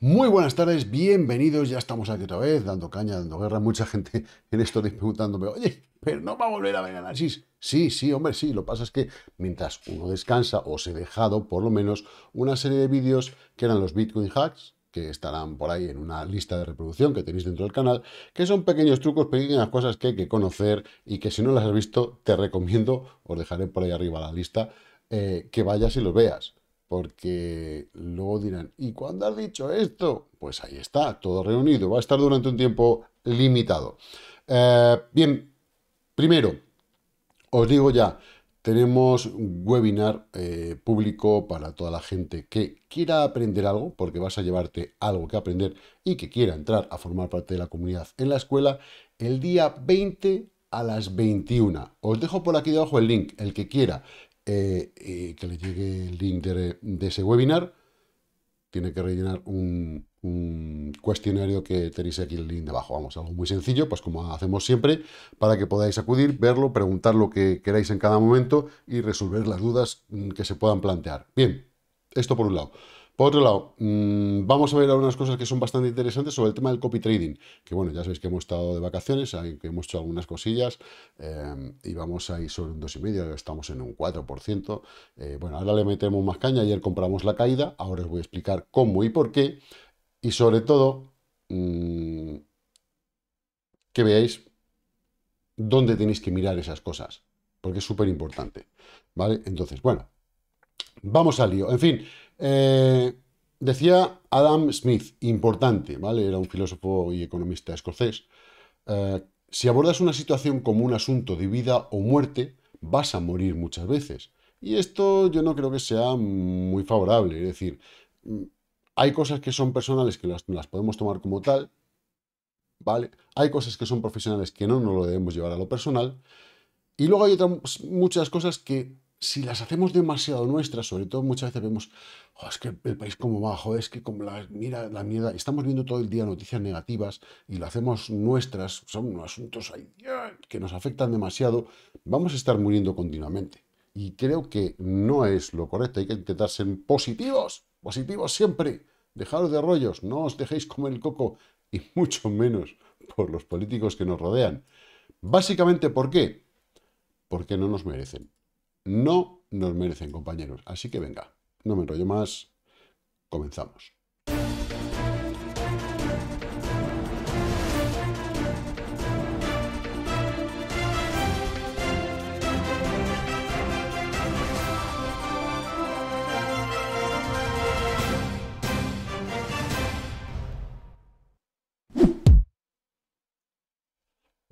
Muy buenas tardes, bienvenidos, ya estamos aquí otra vez, dando caña, dando guerra. Mucha gente en esto preguntándome, oye, pero no va a volver a ver análisis. Sí, sí, hombre, sí. Lo que pasa es que mientras uno descansa, os he dejado por lo menos una serie de vídeos que eran los Bitcoin Hacks, que estarán por ahí en una lista de reproducción que tenéis dentro del canal, que son pequeños trucos, pequeñas cosas que hay que conocer y que si no las has visto, te recomiendo, os dejaré por ahí arriba la lista, eh, que vayas y los veas porque luego dirán, ¿y cuando has dicho esto? Pues ahí está, todo reunido, va a estar durante un tiempo limitado. Eh, bien, primero, os digo ya, tenemos un webinar eh, público para toda la gente que quiera aprender algo, porque vas a llevarte algo que aprender y que quiera entrar a formar parte de la comunidad en la escuela, el día 20 a las 21. Os dejo por aquí debajo el link, el que quiera eh, eh, que le llegue el link de, ese webinar. Tiene que rellenar un, un, cuestionario que tenéis aquí el link debajo. Vamos, algo muy sencillo, pues como hacemos siempre, para que podáis acudir, verlo, preguntar lo que queráis en cada momento y resolver las dudas mm, que se puedan plantear. Bien, esto por un lado. Por otro lado, mm, vamos a ver algunas cosas que son bastante interesantes sobre el tema del copy trading, que bueno, ya sabéis que hemos estado de vacaciones, que hemos hecho algunas cosillas eh, y vamos a ahí sobre un 2,5, estamos en un 4%. Eh, bueno, ahora le metemos más caña, ayer compramos la caída, ahora os voy a explicar cómo y por qué y sobre todo mm, que veáis dónde tenéis que mirar esas cosas, porque es súper importante. ¿Vale? Entonces, bueno, Vamos al lío. En fin, eh, decía Adam Smith, importante, ¿vale? Era un filósofo y economista escocés. Eh, si abordas una situación como un asunto de vida o muerte, vas a morir muchas veces. Y esto yo no creo que sea muy favorable. Es decir, mm, hay cosas que son personales que las, podemos tomar como tal, ¿vale? Hay cosas que son profesionales que no nos lo debemos llevar a lo personal. Y luego hay otras muchas cosas que si las hacemos demasiado nuestras, sobre todo muchas veces vemos, es que el país como bajo, es que como la, mira la mierda, estamos viendo todo el día noticias negativas y lo hacemos nuestras, son asuntos que nos afectan demasiado, vamos a estar muriendo continuamente. Y creo que no es lo correcto, hay que intentar ser positivos, positivos siempre, dejaros de rollos, no os dejéis comer el coco y mucho menos por los políticos que nos rodean. Básicamente, ¿por qué? Porque no nos merecen no nos merecen, compañeros. Así que venga, no me enrollo más, comenzamos.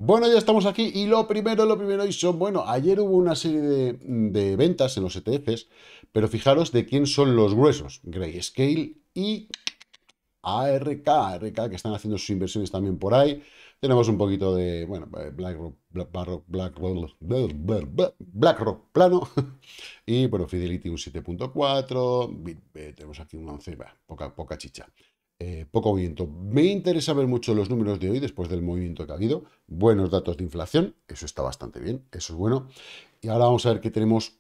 Bueno, ya estamos aquí y lo primero, lo primero, y son, bueno, ayer hubo una serie de, ventas en los ETFs, pero fijaros de quién son los gruesos, Grayscale y ARK, ARK, que están haciendo sus inversiones también por ahí. Tenemos un poquito de, bueno, eh, BlackRock, BlackRock, BlackRock, BlackRock plano, y bueno, Fidelity un 7.4, eh, tenemos aquí un 11, poca, poca chicha. Eh, poco viento Me interesa ver mucho los números de hoy después del movimiento que ha habido. Buenos datos de inflación, eso está bastante bien, eso es bueno. Y ahora vamos a ver que tenemos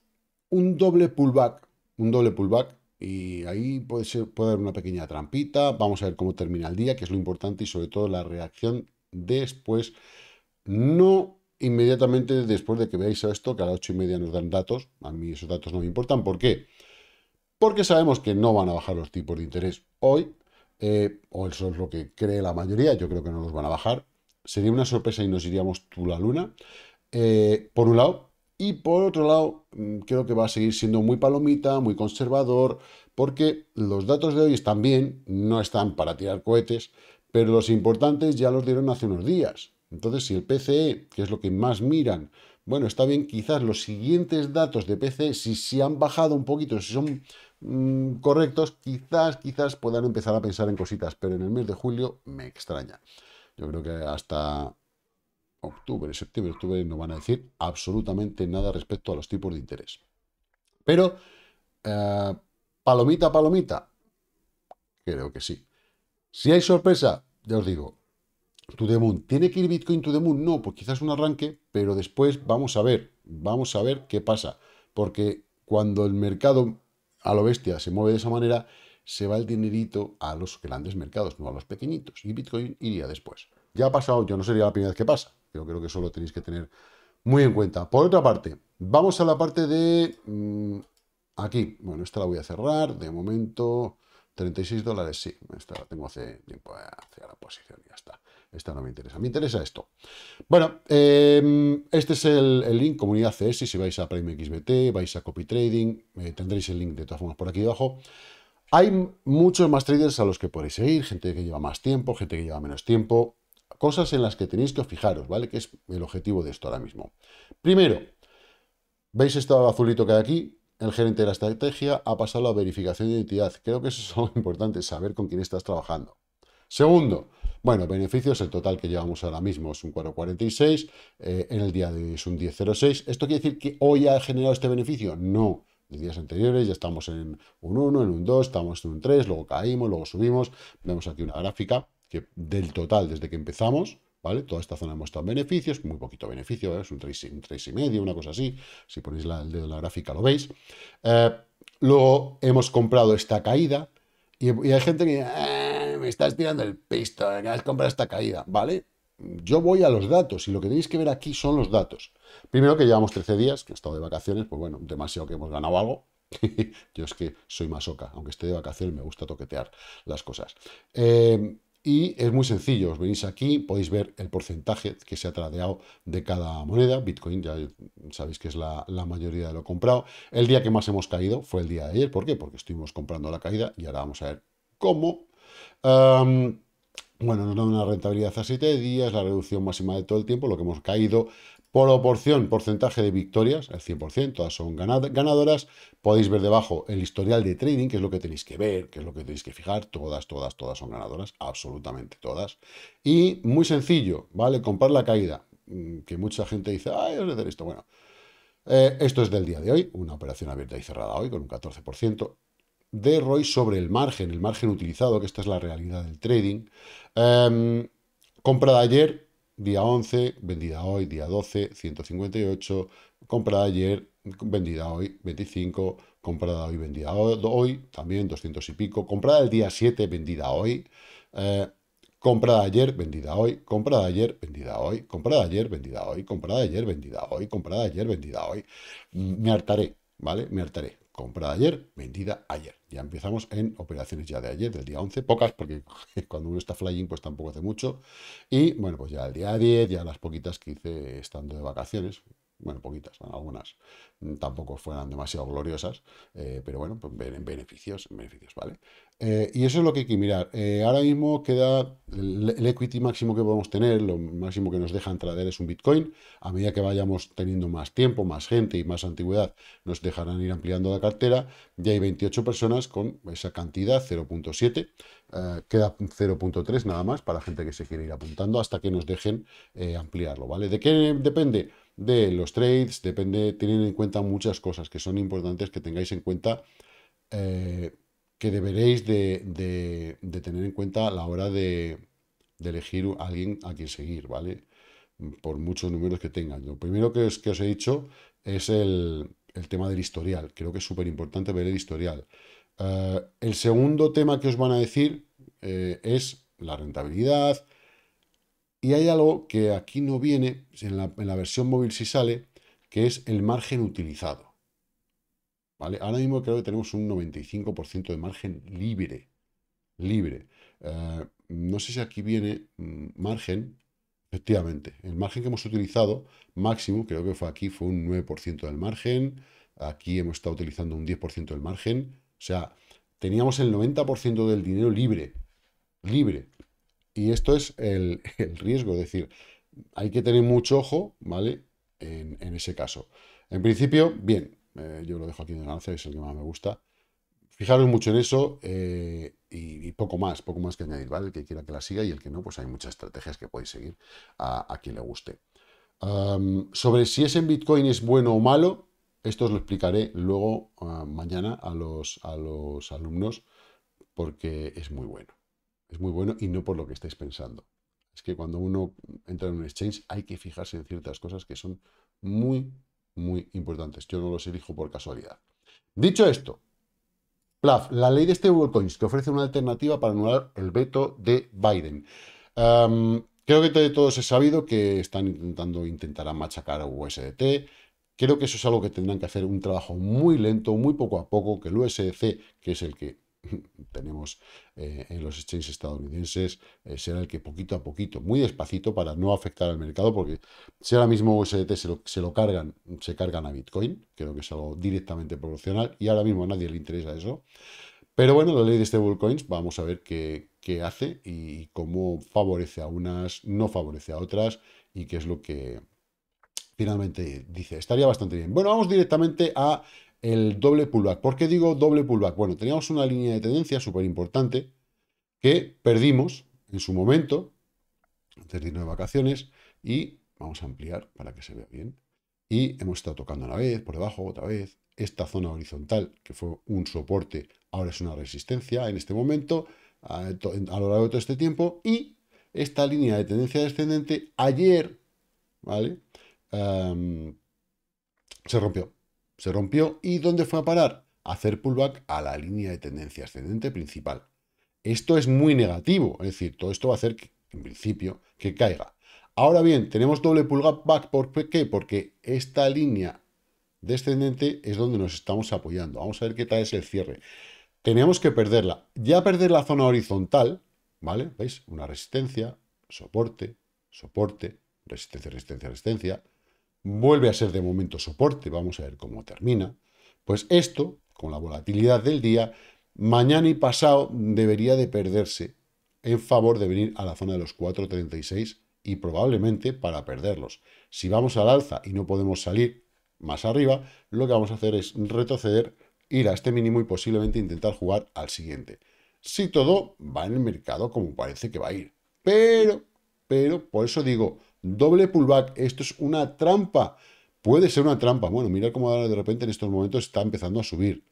un doble pullback, un doble pullback, y ahí puede, ser, puede haber una pequeña trampita. Vamos a ver cómo termina el día, que es lo importante, y sobre todo la reacción después. No inmediatamente después de que veáis esto, que a las ocho y media nos dan datos. A mí esos datos no me importan. ¿Por qué? Porque sabemos que no van a bajar los tipos de interés hoy, eh, o eso es lo que cree la mayoría, yo creo que no los van a bajar. Sería una sorpresa y nos iríamos tú la luna, eh, por un lado. Y por otro lado, mm, creo que va a seguir siendo muy palomita, muy conservador, porque los datos de hoy están bien, no están para tirar cohetes, pero los importantes ya los dieron hace unos días. Entonces, si el PCE, que es lo que más miran, bueno, está bien, quizás los siguientes datos de PCE, si se han bajado un poquito, si son Mm, correctos, quizás, quizás puedan empezar a pensar en cositas, pero en el mes de julio me extraña. Yo creo que hasta octubre, septiembre, octubre no van a decir absolutamente nada respecto a los tipos de interés. Pero, eh, palomita, palomita, creo que sí. Si hay sorpresa, ya os digo, tu the ¿Tiene que ir Bitcoin to the moon? No, pues quizás un arranque, pero después vamos a ver, vamos a ver qué pasa. Porque cuando el mercado a lo bestia se mueve de esa manera, se va el dinerito a los grandes mercados, no a los pequeñitos. Y Bitcoin iría después. Ya ha pasado, yo no sería la primera vez que pasa. Yo creo que eso lo tenéis que tener muy en cuenta. Por otra parte, vamos a la parte de... Mm, aquí. Bueno, esta la voy a cerrar. De momento... 36 dólares, sí, esta la tengo hace tiempo eh, hacia la posición y ya está. Esta no me interesa. Me interesa esto. Bueno, em, este es el, link, comunidad CS, si vais a Prime XBT, vais a Copy Trading, eh, tendréis el link de todas formas por aquí abajo. Hay muchos más traders a los que podéis seguir, gente que lleva más tiempo, gente que lleva menos tiempo, cosas en las que tenéis que fijaros, ¿vale? Que es el objetivo de esto ahora mismo. Primero, ¿veis este azulito que hay aquí? el gerente de la estrategia ha pasado a verificación de identidad. Creo que eso es algo importante, saber con quién estás trabajando. Segundo, bueno, beneficios, el total que llevamos ahora mismo es un 4,46, eh, en el día de hoy es un 10,06. ¿Esto quiere decir que hoy ha generado este beneficio? No. De días anteriores ya estamos en un 1, en un 2, estamos en un 3, luego caímos, luego subimos. Vemos aquí una gráfica que del total desde que empezamos, Toda esta zona ha beneficios, muy poquito beneficio, ¿eh? es un 3,5, y medio una cosa así, si ponéis la, el dedo en la gráfica lo veis. Eh, luego hemos comprado esta caída y, hay gente que eh, me estás tirando el pisto, has comprado esta caída, ¿vale? Yo voy a los datos y lo que tenéis que ver aquí son los datos. Primero que llevamos 13 días, que he estado de vacaciones, pues bueno, demasiado que hemos ganado algo, yo es que soy masoca, aunque esté de vacaciones me gusta toquetear las cosas. Y es muy sencillo, os venís aquí, podéis ver el porcentaje que se ha tradeado de cada moneda. Bitcoin ya sabéis que es la, mayoría de lo comprado. El día que más hemos caído fue el día de ayer. ¿Por qué? Porque estuvimos comprando la caída y ahora vamos a ver cómo. Em, bueno, nos da una rentabilidad a 7 días, la reducción máxima de todo el tiempo, lo que hemos caído, Proporción, porcentaje de victorias, el 100%, todas son ganadoras. Podéis ver debajo el historial de trading, que es lo que tenéis que ver, que es lo que tenéis que fijar. Todas, todas, todas son ganadoras, absolutamente todas. Y muy sencillo, ¿vale? Comprar la caída, mm, que mucha gente dice, ay, hacer esto. Bueno, eh, esto es del día de hoy, una operación abierta y cerrada hoy con un 14% de ROI sobre el margen, el margen utilizado, que esta es la realidad del trading. Comprada em, compra de ayer, día 11, vendida hoy, día 12, 158, comprada ayer, vendida hoy, 25, comprada hoy, vendida hoy, también 200 y pico, comprada el día 7, vendida hoy, eh, comprada ayer, vendida hoy, comprada ayer, vendida hoy, comprada ayer, vendida hoy, comprada ayer, vendida hoy, comprada ayer, vendida hoy. Me hartaré, ¿vale? Me hartaré comprada ayer, vendida ayer. Ya empezamos en operaciones ya de ayer, del día 11, pocas, porque cuando uno está flying, pues tampoco hace mucho. Y bueno, pues ya el día 10, ya las poquitas que hice estando de vacaciones, bueno, poquitas, algunas tampoco fueran demasiado gloriosas, eh, pero bueno, pues beneficios, beneficios, ¿vale? Eh, y eso es lo que hay que mirar. Eh, ahora mismo queda el, equity máximo que podemos tener, lo máximo que nos dejan entrar es un Bitcoin. A medida que vayamos teniendo más tiempo, más gente y más antigüedad, nos dejarán ir ampliando la cartera. Ya hay 28 personas con esa cantidad, 0.7. queda 0.3 nada más para gente que se quiere ir apuntando hasta que nos dejen ampliarlo, ¿vale? ¿De qué depende? de los trades, depende, tienen en cuenta muchas cosas que son importantes que tengáis en cuenta, eh, que deberéis de, tener en cuenta a la hora de, elegir a alguien a quien seguir, ¿vale? Por muchos números que tengan. Lo primero que, os he dicho es el, tema del historial. Creo que es súper importante ver el historial. Eh, el segundo tema que os van a decir eh, es la rentabilidad, y hay algo que aquí no viene, en la, versión móvil sí sale, que es el margen utilizado. ¿Vale? Ahora mismo creo que tenemos un 95% de margen libre. Libre. Eh, no sé si aquí viene mm, margen, efectivamente. El margen que hemos utilizado máximo, creo que fue aquí, fue un 9% del margen. Aquí hemos estado utilizando un 10% del margen. O sea, teníamos el 90% del dinero libre. Libre. Y esto es el, riesgo, es decir, hay que tener mucho ojo, ¿vale? En, ese caso. En principio, bien, eh, yo lo dejo aquí en el ganancia, es el que más me gusta. Fijaros mucho en eso eh, y, poco más, poco más que añadir, ¿vale? El que quiera que la siga y el que no, pues hay muchas estrategias que podéis seguir a, quien le guste. sobre si es en Bitcoin es bueno o malo, esto os lo explicaré luego ah, mañana a los alumnos porque es muy bueno. Es muy bueno y no por lo que estáis pensando. Es que cuando uno entra en un exchange hay que fijarse en ciertas cosas que son muy, muy importantes. Yo no los elijo por casualidad. Dicho esto, la ley de stablecoins que ofrece una alternativa para anular el veto de Biden. creo que de todos es sabido que están intentando, intentar machacar a USDT. Creo que eso es algo que tendrán que hacer un trabajo muy lento, muy poco a poco, que el USDC, que es el que tenemos eh, en los exchanges estadounidenses eh, será el que poquito a poquito, muy despacito para no afectar al mercado, porque si ahora mismo USDT se lo, cargan, se cargan a Bitcoin, creo que es algo directamente proporcional y ahora mismo a nadie le interesa eso. Pero bueno, la ley de stablecoins, vamos a ver qué hace y cómo favorece a unas, no favorece a otras y qué es lo que finalmente dice. Estaría bastante bien. Bueno, vamos directamente a el doble pullback. ¿Por qué digo doble pullback? Bueno, teníamos una línea de tendencia súper importante que perdimos en su momento, antes de irnos de vacaciones, y vamos a ampliar para que se vea bien. Y hemos estado tocando una vez, por debajo, otra vez. Esta zona horizontal, que fue un soporte, ahora es una resistencia en este momento, a, lo largo de todo este tiempo. Y esta línea de tendencia descendente, ayer, ¿vale? se rompió se rompió y ¿dónde fue a parar? A hacer pullback a la línea de tendencia ascendente principal. Esto es muy negativo, es decir, todo esto va a hacer, que, en principio, que caiga. Ahora bien, tenemos doble pullback, ¿por qué? Porque esta línea descendente es donde nos estamos apoyando. Vamos a ver qué tal es el cierre. Tenemos que perderla. Ya perder la zona horizontal, ¿vale? ¿Veis? Una resistencia, soporte, soporte, resistencia, resistencia, resistencia, vuelve a ser de momento soporte, vamos a ver cómo termina, pues esto, con la volatilidad del día, mañana y pasado debería de perderse en favor de venir a la zona de los 4.36 y probablemente para perderlos. Si vamos al alza y no podemos salir más arriba, lo que vamos a hacer es retroceder, ir a este mínimo y posiblemente intentar jugar al siguiente. Si todo va en el mercado como parece que va a ir. Pero, pero, por eso digo, Doble pullback, esto es una trampa. Puede ser una trampa. Bueno, mira cómo ahora de repente en estos momentos está empezando a subir.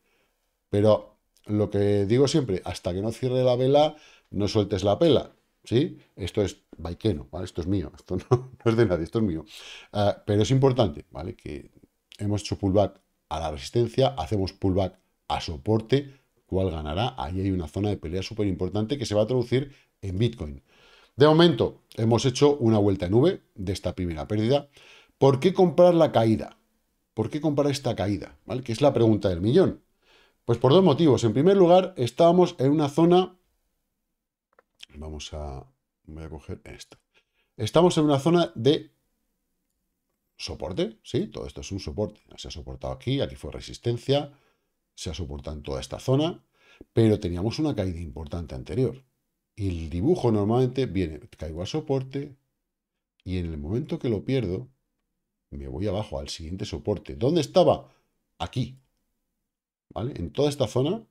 Pero lo que digo siempre, hasta que no cierre la vela, no sueltes la pela. ¿Sí? Esto es baiqueno, ¿vale? Esto es mío, esto no, es de nadie, esto es mío. Ah, pero es importante, ¿vale? Que hemos hecho pullback a la resistencia, hacemos pullback a soporte, ¿cuál ganará? Ahí hay una zona de pelea súper importante que se va a traducir en Bitcoin. De momento, hemos hecho una vuelta en V de esta primera pérdida. ¿Por qué comprar la caída? ¿Por qué comprar esta caída? ¿Vale? Que es la pregunta del millón. Pues por dos motivos. En primer lugar, estábamos en una zona... Vamos a... Voy a coger esta. Estamos en una zona de soporte, ¿sí? Todo esto es un soporte. Se ha soportado aquí, aquí fue resistencia, se ha soportado en toda esta zona, pero teníamos una caída importante anterior. Y el dibujo normalmente viene, caigo a soporte y en el momento que lo pierdo, me voy abajo al siguiente soporte. ¿Dónde estaba? Aquí. ¿Vale? En toda esta zona.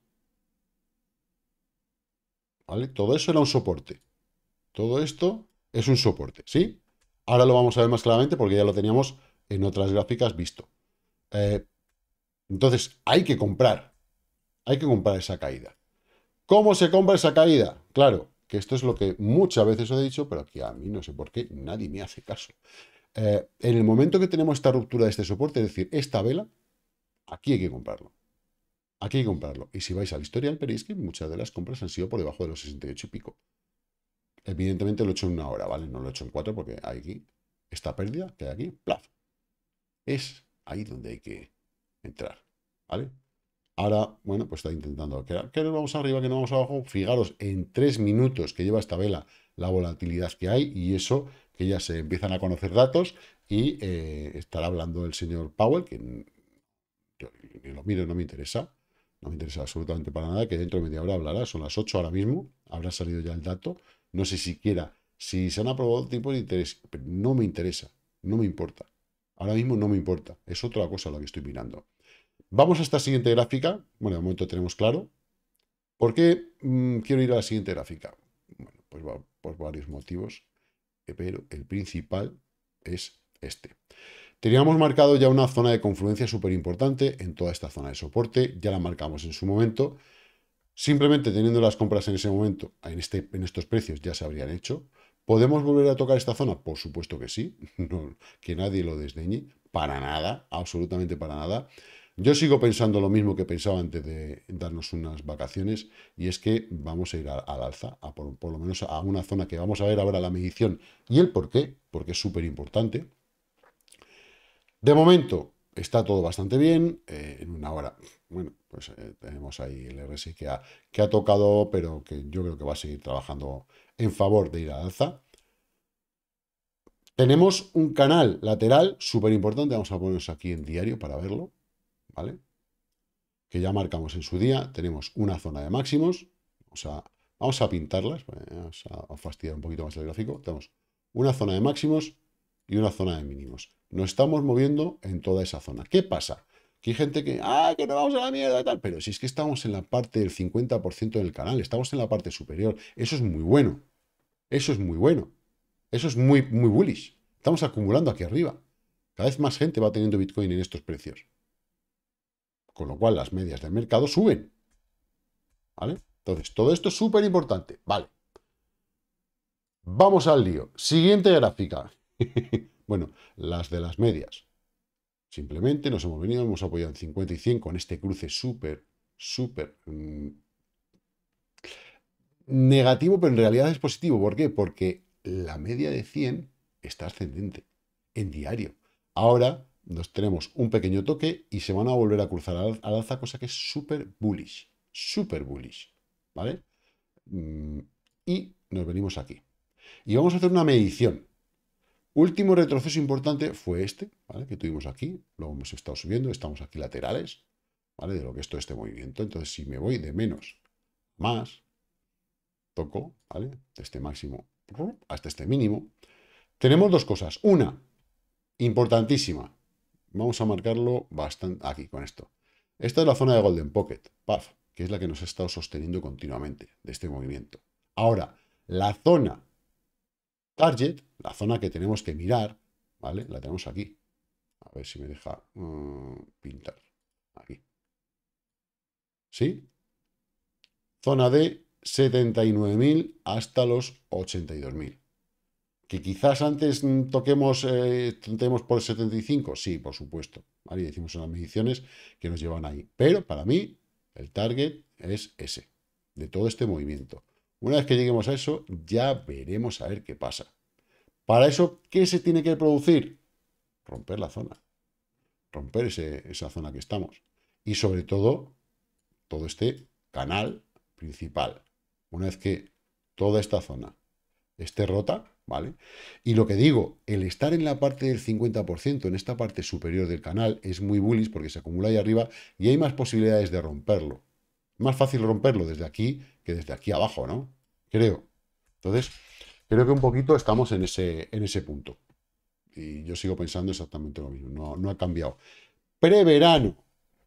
¿Vale? Todo eso era un soporte. Todo esto es un soporte, ¿sí? Ahora lo vamos a ver más claramente porque ya lo teníamos en otras gráficas visto. Eh, entonces, hay que comprar. Hay que comprar esa caída. ¿Cómo se compra esa caída? Claro, que esto es lo que muchas veces os he dicho, pero que a mí no sé por qué nadie me hace caso. Eh, en el momento que tenemos esta ruptura de este soporte, es decir, esta vela, aquí hay que comprarlo. Aquí hay que comprarlo. Y si vais al historial, veréis que muchas de las compras han sido por debajo de los 68 y pico. Evidentemente lo he hecho en una hora, ¿vale? No lo he hecho en cuatro porque hay aquí esta pérdida que hay aquí, plaf. Es ahí donde hay que entrar, ¿vale? Ahora, bueno, pues está intentando que, nos vamos arriba, que no vamos abajo. Fijaros, en tres minutos que lleva esta vela, la volatilidad que hay y eso que ya se empiezan a conocer datos y eh, estará hablando el señor Powell, que lo miro, no me interesa, no me interesa absolutamente para nada, que dentro de media hora hablará, son las ocho ahora mismo, habrá salido ya el dato, no sé siquiera si se han aprobado tipos de interés, pero no me interesa, no me importa, ahora mismo no me importa, es otra cosa la que estoy mirando. Vamos a esta siguiente gráfica. Bueno, de momento tenemos claro. ¿Por qué mm, quiero ir a la siguiente gráfica? Bueno, pues por varios motivos, eh, pero el principal es este. Teníamos marcado ya una zona de confluencia súper importante en toda esta zona de soporte, ya la marcamos en su momento. Simplemente teniendo las compras en ese momento, en, este, estos precios ya se habrían hecho. ¿Podemos volver a tocar esta zona? Por supuesto que sí, que nadie lo desdeñe, para nada, absolutamente para nada. Yo sigo pensando lo mismo que pensaba antes de darnos unas vacaciones y es que vamos a ir al alza, por, lo menos a una zona que vamos a ver ahora la medición y el por qué, porque es súper importante. De momento está todo bastante bien, eh, en una hora, bueno, pues eh, tenemos ahí el RSI que ha, que ha tocado, pero que yo creo que va a seguir trabajando en favor de ir al alza. Tenemos un canal lateral súper importante, vamos a ponernos aquí en diario para verlo, ¿vale? Que ya marcamos en su día, tenemos una zona de máximos, o sea, vamos a pintarlas, pues, vamos a fastidiar un poquito más el gráfico, tenemos una zona de máximos y una zona de mínimos. Nos estamos moviendo en toda esa zona. ¿Qué pasa? Que hay gente que, ah, que nos vamos a la mierda tal, pero si es que estamos en la parte del 50% del canal, estamos en la parte superior, eso es muy bueno, eso es muy bueno, eso es muy, muy bullish. Estamos acumulando aquí arriba. Cada vez más gente va teniendo Bitcoin en estos precios. Con lo cual las medias del mercado suben. ¿Vale? Entonces, todo esto es súper importante. Vale. Vamos al lío. Siguiente gráfica. bueno, las de las medias. Simplemente nos hemos venido, hemos apoyado en y 100 con este cruce súper, súper mm, negativo, pero en realidad es positivo. ¿Por qué? Porque la media de 100 está ascendente en diario. Ahora nos tenemos un pequeño toque y se van a volver a cruzar al, alza, cosa que es súper bullish, súper bullish, ¿vale? Mm, y nos venimos aquí. Y vamos a hacer una medición. Último retroceso importante fue este, ¿vale? Que tuvimos aquí, luego hemos estado subiendo, estamos aquí laterales, ¿vale? De lo que es todo este movimiento. Entonces, si me voy de menos más, toco, ¿vale? De este máximo hasta este mínimo, tenemos dos cosas. Una, importantísima, Vamos a marcarlo bastante aquí con esto. Esta es la zona de Golden Pocket, PAF, que es la que nos ha estado sosteniendo continuamente de este movimiento. Ahora, la zona target, la zona que tenemos que mirar, ¿vale? La tenemos aquí. A ver si me deja mm, pintar. Aquí. ¿Sí? Zona de 79.000 hasta los 82.000. ¿Que quizás antes mm, toquemos, eh, por 75? Sí, por supuesto. ¿vale? decimos unas mediciones que nos llevan ahí. Pero para mí, el target es ese, de todo este movimiento. Una vez que lleguemos a eso, ya veremos a ver qué pasa. Para eso, ¿qué se tiene que producir? Romper la zona. Romper esa zona que estamos. Y sobre todo, todo este canal principal. Una vez que toda esta zona esté rota, ¿vale? Y lo que digo, el estar en la parte del 50%, en esta parte superior del canal, es muy bullish porque se acumula ahí arriba y hay más posibilidades de romperlo. Más fácil romperlo desde aquí que desde aquí abajo, ¿no? Creo. Entonces, creo que un poquito estamos en ese, en ese punto. Y yo sigo pensando exactamente lo mismo, no, no ha cambiado. Preverano,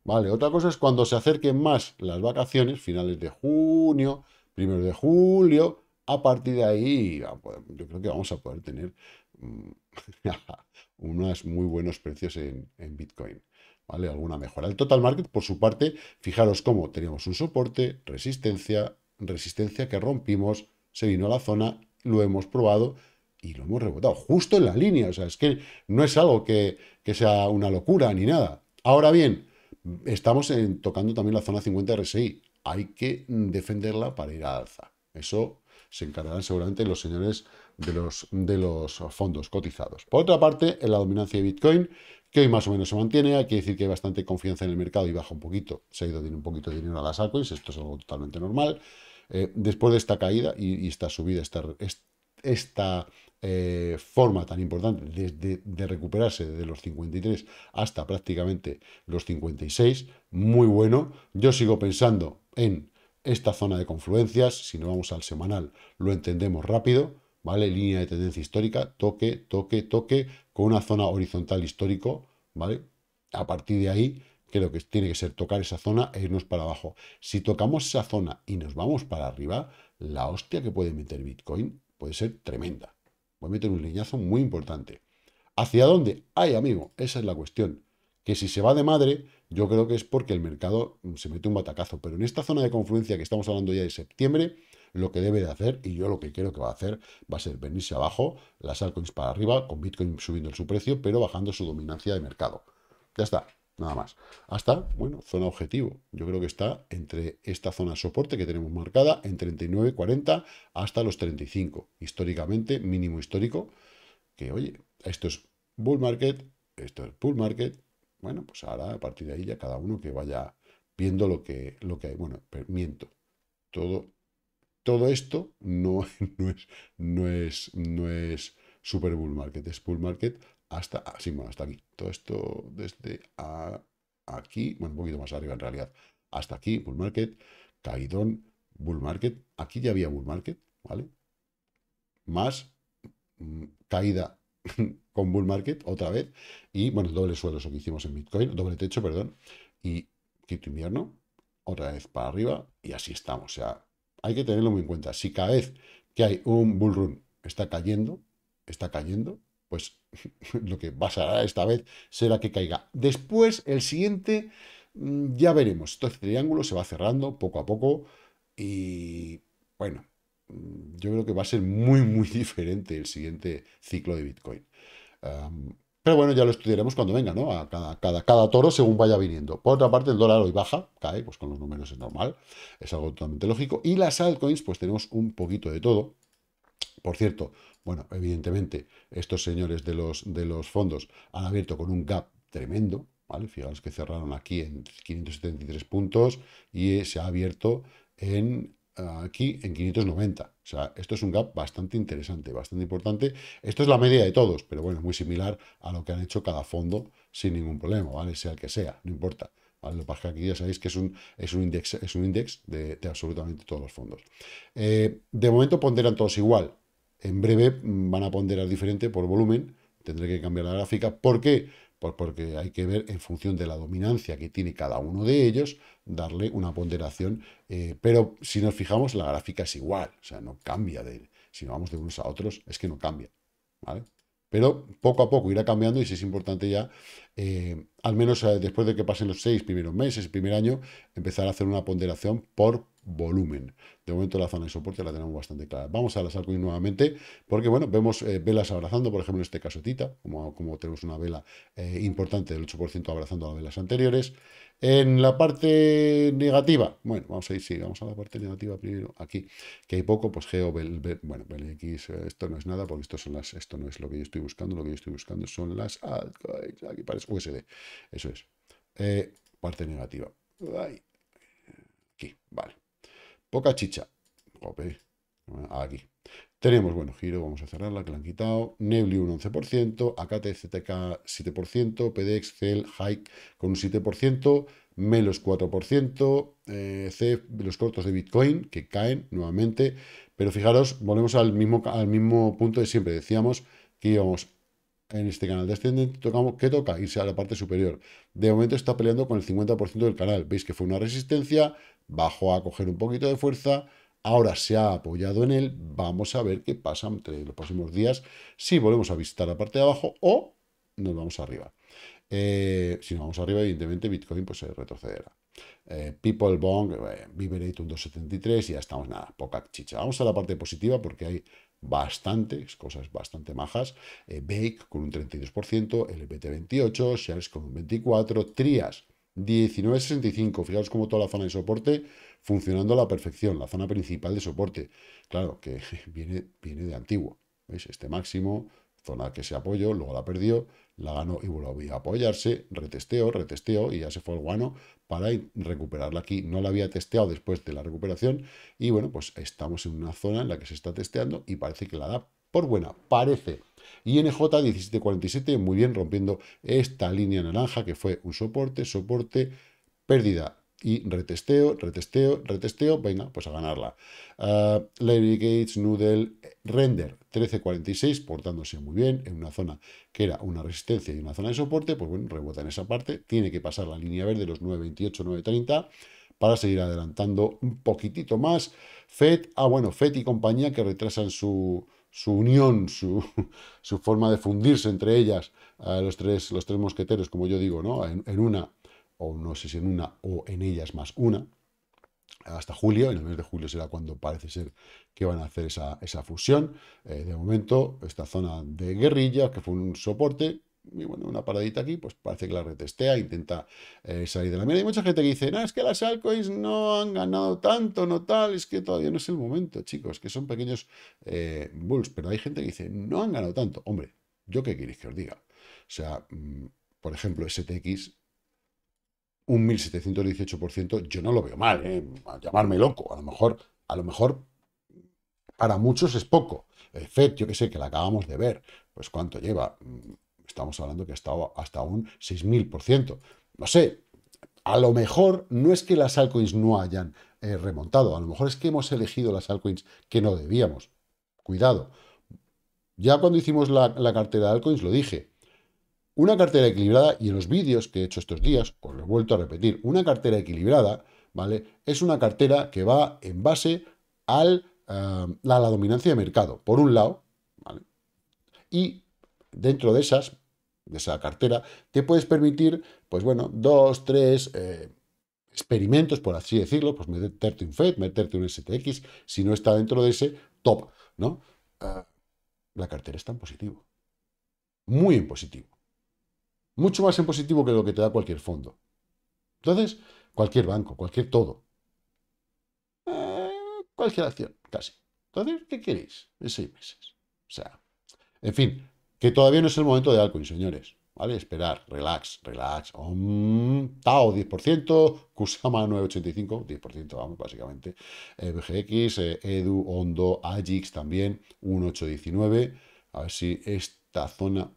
¿vale? Otra cosa es cuando se acerquen más las vacaciones, finales de junio, primeros de julio, a partir de ahí, yo creo que vamos a poder tener mm, unos muy buenos precios en, Bitcoin. ¿Vale? Alguna mejora. El total market, por su parte, fijaros cómo teníamos un soporte, resistencia, resistencia que rompimos, se vino a la zona, lo hemos probado y lo hemos rebotado justo en la línea. O sea, es que no es algo que, sea una locura ni nada. Ahora bien, estamos tocando también la zona 50 RSI. Hay que defenderla para ir a alza. Eso se encargarán seguramente los señores de los, de los fondos cotizados. Por otra parte, en la dominancia de Bitcoin, que hoy más o menos se mantiene, hay que decir que hay bastante confianza en el mercado y baja un poquito, se ha ido un poquito de dinero a las altcoins, esto es algo totalmente normal. Eh, después de esta caída y, esta subida, esta, esta eh, forma tan importante de, de recuperarse de los 53 hasta prácticamente los 56, muy bueno, yo sigo pensando en esta zona de confluencias, si no vamos al semanal, lo entendemos rápido, ¿vale? Línea de tendencia histórica, toque, toque, toque, con una zona horizontal histórico, ¿vale? A partir de ahí, creo que tiene que ser tocar esa zona e irnos para abajo. Si tocamos esa zona y nos vamos para arriba, la hostia que puede meter Bitcoin puede ser tremenda. Voy a meter un leñazo muy importante. ¿Hacia dónde? ¡Ay, amigo! Esa es la cuestión que si se va de madre, yo creo que es porque el mercado mm, se mete un batacazo. Pero en esta zona de confluencia que estamos hablando ya de septiembre, lo que debe de hacer, y yo lo que creo que va a hacer, va a ser venirse abajo, las altcoins para arriba, con Bitcoin subiendo su precio, pero bajando su dominancia de mercado. Ya está, nada más. Hasta, bueno, zona objetivo. Yo creo que está entre esta zona de soporte que tenemos marcada, en 39, 40, hasta los 35. Históricamente, mínimo histórico, que oye, esto es bull market, esto es bull market, bueno, pues ahora a partir de ahí ya cada uno que vaya viendo lo que, lo que hay. Bueno, miento. Todo, todo esto no, no es, no es, no es super bull market, es bull market hasta, ah, sí, hasta aquí. Todo esto desde aquí, bueno, un poquito más arriba en realidad, hasta aquí, bull market, caidón, bull market. Aquí ya había bull market, ¿vale? Más mm, caída con bull market otra vez. Y bueno, doble suelo, eso que hicimos en Bitcoin, doble techo, perdón. Y quito invierno, otra vez para arriba. Y así estamos. O sea, hay que tenerlo muy en cuenta. Si cada vez que hay un bull run está cayendo, está cayendo, pues lo que pasará esta vez será que caiga. Después, el siguiente, mm, ya veremos. todo este triángulo se va cerrando poco a poco y, bueno, mm, yo creo que va a ser muy, muy diferente el siguiente ciclo de Bitcoin. Em, pero bueno, ya lo estudiaremos cuando venga, ¿no? A cada, cada, toro según vaya viniendo. Por otra parte, el dólar hoy baja, cae, pues con los números es normal, es algo totalmente lógico. Y las altcoins, pues tenemos un poquito de todo. Por cierto, bueno, evidentemente, estos señores de los, de los fondos han abierto con un gap tremendo, ¿vale? Fijaos que cerraron aquí en 573 puntos y se ha abierto en eh, aquí en 590. O sea, esto es un gap bastante interesante, bastante importante. Esto es la media de todos, pero bueno, muy similar a lo que han hecho cada fondo sin ningún problema, ¿vale? Sea el que sea, no importa. ¿vale? Lo que pasa que aquí ya sabéis que es un, es un index, es un de, absolutamente todos los fondos. Eh, de momento ponderan todos igual. En breve mm, van a ponderar diferente por volumen. Tendré que cambiar la gráfica. ¿Por qué? porque hay que ver en función de la dominancia que tiene cada uno de ellos, darle una ponderación, eh, pero si nos fijamos la gráfica es igual, o sea, no cambia, de, si no vamos de unos a otros es que no cambia, ¿vale? Pero poco a poco irá cambiando y si es importante ya, eh, al menos eh, después de que pasen los seis primeros meses, primer año, empezar a hacer una ponderación por volumen. De momento la zona de soporte la tenemos bastante clara. Vamos a las altcoins nuevamente, porque bueno, vemos eh, velas abrazando, por ejemplo, en este caso como, como tenemos una vela eh, importante del 8% abrazando a las velas anteriores. En la parte negativa, bueno, vamos a ir, sí, vamos a la parte negativa primero, aquí, que hay poco, pues Geo, bueno, x eh, esto no es nada, porque esto, son las, esto no es lo que yo estoy buscando, lo que yo estoy buscando son las altcoins, aquí parece USD, eso es. parte negativa. Aquí, vale. Poca chicha. Aquí. Tenemos, bueno, Giro, vamos a cerrarla, que la han quitado. Nebli un 11%, Acate CTK 7%, PDX, Cel, Hike con un 7%, Melos 4%, eh, C, los cortos de Bitcoin que caen nuevamente. Pero fijaros, volvemos al mismo, al mismo punto de siempre. Decíamos que íbamos en este canal descendente, tocamos, ¿qué toca? Irse a la parte superior. De momento está peleando con el 50% del canal. Veis que fue una resistencia, bajó a coger un poquito de fuerza, ahora se ha apoyado en él, vamos a ver qué pasa entre los próximos días, si volvemos a visitar la parte de abajo o nos vamos arriba. Eh, si nos vamos arriba, evidentemente Bitcoin pues, se retrocederá. Eh, People Bond, eh, un 273, y ya estamos, nada, poca chicha. Vamos a la parte positiva porque hay bastantes cosas bastante majas. Bake con un 32%, LPT 28, Shares con un 24, Trias 1965, fijaos como toda la zona de soporte funcionando a la perfección, la zona principal de soporte. Claro, que viene, viene de antiguo. ¿Veis? Este máximo, zona que se apoyó, luego la perdió, la ganó y volvió a apoyarse, retesteó, retesteó y ya se fue el guano para recuperarla aquí. No la había testeado después de la recuperación y bueno, pues estamos en una zona en la que se está testeando y parece que la da por buena, parece. INJ 1747, muy bien, rompiendo esta línea naranja que fue un soporte, soporte, pérdida y retesteo, retesteo, retesteo, venga, pues a ganarla. Ah, Larry Gates, Noodle, Render 1346, portándose muy bien en una zona que era una resistencia y una zona de soporte, pues bueno, rebota en esa parte, tiene que pasar la línea verde, los 928, 930, para seguir adelantando un poquitito más. FED, ah bueno, FED y compañía que retrasan su, su unión, su, su, forma de fundirse entre ellas, los, tres, los tres mosqueteros, como yo digo, ¿no? En, una, o no sé si en una, o en ellas más una, hasta julio, en el mes de julio será cuando parece ser que van a hacer esa, fusión. Eh, de momento, esta zona de guerrilla, que fue un soporte, y bueno, una paradita aquí, pues parece que la retestea, intenta eh, salir de la mierda. Hay mucha gente que dice, no, es que las altcoins no han ganado tanto, no tal, es que todavía no es el momento, chicos, que son pequeños eh, bulls, pero hay gente que dice, no han ganado tanto. Hombre, ¿yo qué queréis que os diga? O sea, mm, por ejemplo, STX, un 1.718%, yo no lo veo mal, ¿eh? a llamarme loco, a lo mejor, a lo mejor para muchos es poco. El FED, yo qué sé, que la acabamos de ver, pues cuánto lleva, mm, estamos hablando que ha estado hasta un 6.000%. No sé, a lo mejor no es que las altcoins no hayan eh, remontado, a lo mejor es que hemos elegido las altcoins que no debíamos. Cuidado. Ya cuando hicimos la, cartera de altcoins lo dije. Una cartera equilibrada, y en los vídeos que he hecho estos días, os lo he vuelto a repetir, una cartera equilibrada, ¿vale? Es una cartera que va en base eh, a la dominancia de mercado, por un lado, ¿vale? Y dentro de esas, de esa cartera, te puedes permitir, pues bueno, dos, tres eh, experimentos, por así decirlo, pues meterte un FED, meterte un STX, si no está dentro de ese top, ¿no? Ah, la cartera está en positivo. Muy en positivo. Mucho más en positivo que lo que te da cualquier fondo. Entonces, cualquier banco, cualquier todo. Eh, cualquier acción, casi. Entonces, ¿qué queréis? En seis meses. O sea, en fin, que todavía no es el momento de Alcoin, señores. ¿Vale? Esperar, relax, relax. Tao 10%, Kusama 985, 10%, vamos, básicamente. Eh, BGX, eh, Edu, Hondo, Ajix también, 1819. A ver si esta zona,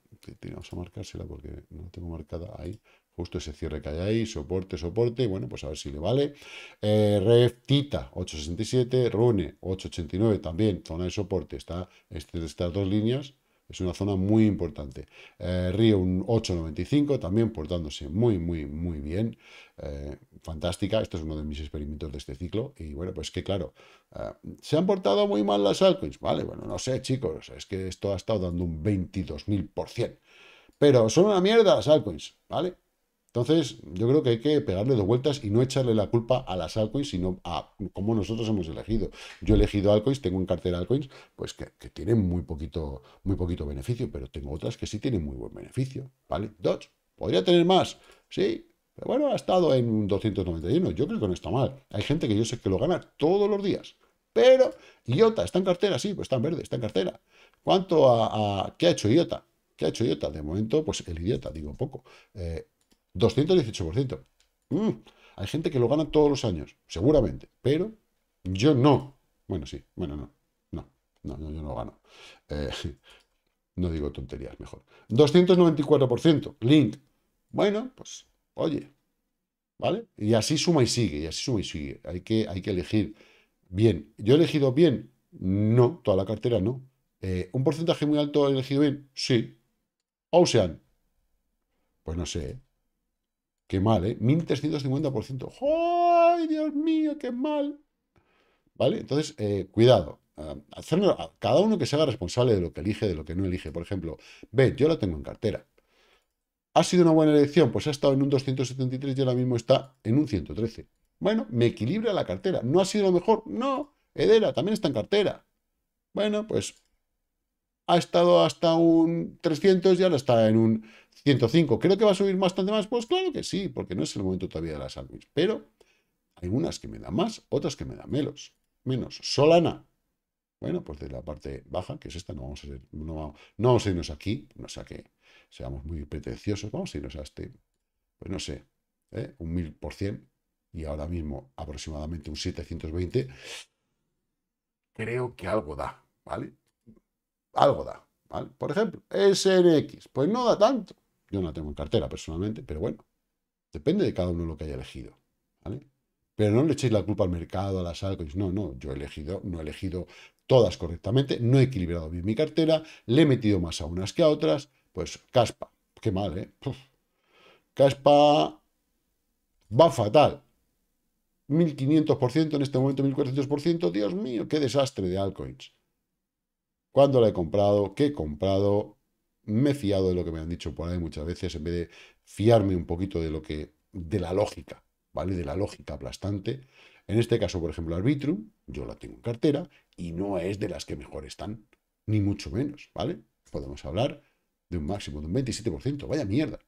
vamos a marcársela porque no tengo marcada ahí. Justo ese cierre que hay ahí, soporte, soporte, bueno, pues a ver si le vale. Eh, Tita 867, Rune, 889, también, zona de soporte, está este de estas dos líneas, es una zona muy importante. Eh, río un 8,95, también portándose muy, muy, muy bien. Eh, fantástica. esto es uno de mis experimentos de este ciclo. Y bueno, pues que claro, eh, se han portado muy mal las altcoins. Vale, bueno, no sé, chicos. Es que esto ha estado dando un 22.000%. Pero son una mierda las altcoins, ¿vale? Entonces, yo creo que hay que pegarle dos vueltas y no echarle la culpa a las altcoins, sino a cómo nosotros hemos elegido. Yo he elegido altcoins, tengo en cartera altcoins, pues que, que tienen muy poquito, muy poquito beneficio, pero tengo otras que sí tienen muy buen beneficio, ¿vale? Dodge, ¿podría tener más? Sí, pero bueno, ha estado en 291, yo creo que no está mal. Hay gente que yo sé que lo gana todos los días, pero IOTA, ¿está en cartera? Sí, pues está en verde, está en cartera. ¿Cuánto a, a qué ha hecho IOTA? ¿Qué ha hecho IOTA? De momento, pues el idiota, digo poco. Eh, 218%. Mm, hay gente que lo gana todos los años, seguramente, pero yo no. Bueno, sí, bueno, no. No, no, yo no gano. Eh, no digo tonterías, mejor. 294%, Link. Bueno, pues, oye, ¿vale? Y así suma y sigue, y así suma y sigue. Hay que, hay que elegir bien. ¿Yo he elegido bien? No, toda la cartera no. Eh, ¿Un porcentaje muy alto he elegido bien? Sí. Ocean. Pues no sé, ¿eh? Qué mal, ¿eh? 1350%. ¡Ay, Dios mío, qué mal! ¿Vale? Entonces, eh, cuidado. Eh, hacerlo, cada uno que se haga responsable de lo que elige, de lo que no elige. Por ejemplo, ve, yo la tengo en cartera. ¿Ha sido una buena elección? Pues ha estado en un 273 y ahora mismo está en un 113. Bueno, me equilibra la cartera. ¿No ha sido lo mejor? No. Edera también está en cartera. Bueno, pues ha estado hasta un 300 y ahora está en un 105, ¿creo que va a subir bastante más? Pues claro que sí, porque no es el momento todavía de las ARMIs. Pero hay unas que me dan más, otras que me dan menos. Menos. Solana. Bueno, pues de la parte baja, que es esta, no vamos a, ser, no vamos, no a irnos aquí, no sea que seamos muy pretenciosos, vamos a irnos a este, pues no sé, ¿eh? un 1000% y ahora mismo aproximadamente un 720, creo que algo da, ¿vale? Algo da, ¿vale? Por ejemplo, SNX, pues no da tanto, yo no la tengo en cartera personalmente, pero bueno, depende de cada uno lo que haya elegido. Pero no le echéis la culpa al mercado, a las altcoins. No, no, yo he elegido, no he elegido todas correctamente, no he equilibrado bien mi cartera, le he metido más a unas que a otras. Pues caspa, qué mal, ¿eh? Caspa va fatal. 1500% en este momento, 1400%. Dios mío, qué desastre de altcoins. ¿Cuándo la he comprado? ¿Qué he comprado? me he fiado de lo que me han dicho por ahí muchas veces, en vez de fiarme un poquito de lo que, de la lógica, ¿vale? De la lógica aplastante. En este caso, por ejemplo, Arbitrum, yo la tengo en cartera y no es de las que mejor están, ni mucho menos, ¿vale? Podemos hablar de un máximo de un 27%, vaya mierda.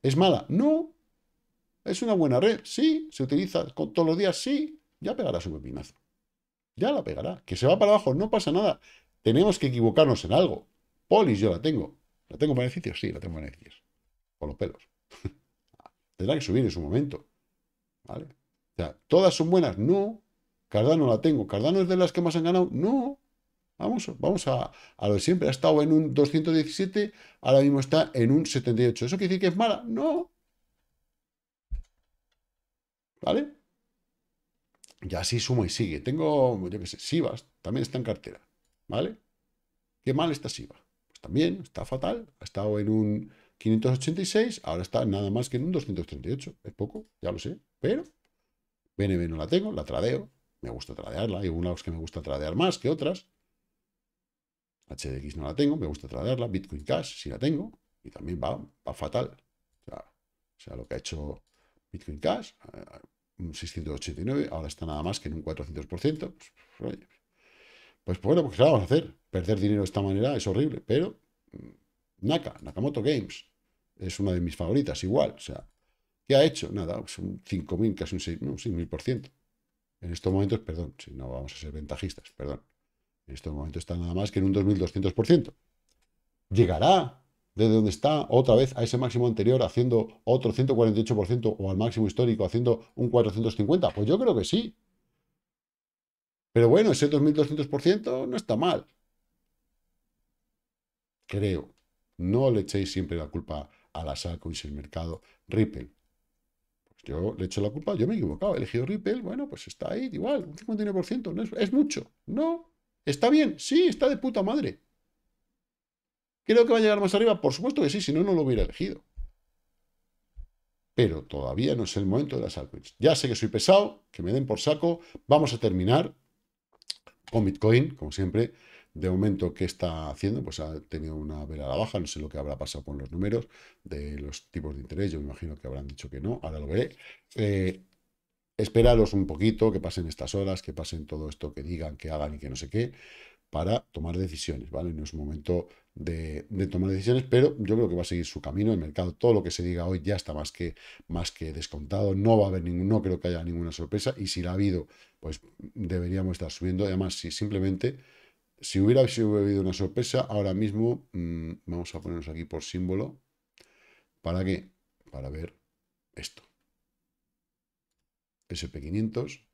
¿Es mala? No. ¿Es una buena red? Sí. ¿Se utiliza con todos los días? Sí. Ya pegará su pepinazo. Ya la pegará. ¿Que se va para abajo? No pasa nada. Tenemos que equivocarnos en algo. Polis yo la tengo. ¿La tengo en beneficios? Sí, la tengo en beneficios. Por los pelos. Tendrá que subir en su momento. ¿Vale? O sea, ¿todas son buenas? No. Cardano la tengo. ¿Cardano es de las que más han ganado? No. Vamos, vamos a, a, lo de siempre. Ha estado en un 217, ahora mismo está en un 78. ¿Eso quiere decir que es mala? No. ¿Vale? Y así sumo y sigue. Tengo, yo qué sé, Sivas, también está en cartera. ¿Vale? Qué mal está Sivas también está fatal, ha estado en un 586, ahora está nada más que en un 238, es poco, ya lo sé, pero BNB no la tengo, la tradeo, me gusta tradearla, hay unas que me gusta tradear más que otras, HDX no la tengo, me gusta tradearla, Bitcoin Cash sí la tengo, y también va, fatal, o sea, lo que ha hecho Bitcoin Cash, eh, un 689, ahora está nada más que en un 400%, pues bueno, pues ¿qué vamos a hacer? Perder dinero de esta manera es horrible, pero mm, Naka, Nakamoto Games, es una de mis favoritas, igual. O sea, ¿qué ha hecho? Nada, pues un 5.000, casi un 6.000%. No, 6.000%. En estos momentos, perdón, si no vamos a ser ventajistas, perdón. En estos momentos está nada más que en un 2.200%. Llegará desde donde está otra vez a ese máximo anterior haciendo otro 148% o al máximo histórico haciendo un 450. Pues yo creo que sí. Pero bueno, ese 2.200% no está mal. Creo. No le echéis siempre la culpa a las altcoins el mercado. Ripple. Pues yo le echo la culpa, yo me he equivocado. He elegido Ripple, bueno, pues está ahí, igual, un 59%. es, es mucho. No. ¿Está bien? Sí, está de puta madre. ¿Creo que va a llegar más arriba? Por supuesto que sí, si no, no lo hubiera elegido. Pero todavía no es el momento de las altcoins. Ya sé que soy pesado, que me den por saco. Vamos a terminar con Bitcoin, como siempre, de momento, ¿qué está haciendo? Pues ha tenido una vela a la baja, no sé lo que habrá pasado con los números de los tipos de interés, yo me imagino que habrán dicho que no, ahora lo veré. Eh, esperaros un poquito, que pasen estas horas, que pasen todo esto que digan, que hagan y que no sé qué, para tomar decisiones, ¿vale? No es momento de, tomar decisiones, pero yo creo que va a seguir su camino, el mercado, todo lo que se diga hoy ya está más que, más que descontado, no va a haber ningún, no creo que haya ninguna sorpresa, y si la ha habido, pues deberíamos estar subiendo. Además, si simplemente, si hubiera sido habido una sorpresa, ahora mismo mm, vamos a ponernos aquí por símbolo. ¿Para qué? Para ver esto. SP500,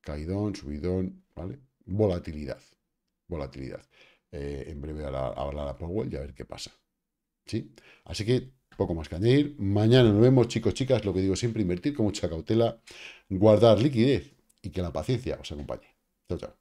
caidón, subidón, ¿vale? Volatilidad, volatilidad. Eh, en breve hablará Powell y a ver qué pasa. ¿Sí? Así que poco más que añadir. Mañana nos vemos, chicos, chicas. Lo que digo siempre, invertir con mucha cautela, guardar liquidez y que la paciencia os acompañe. Chao, chao.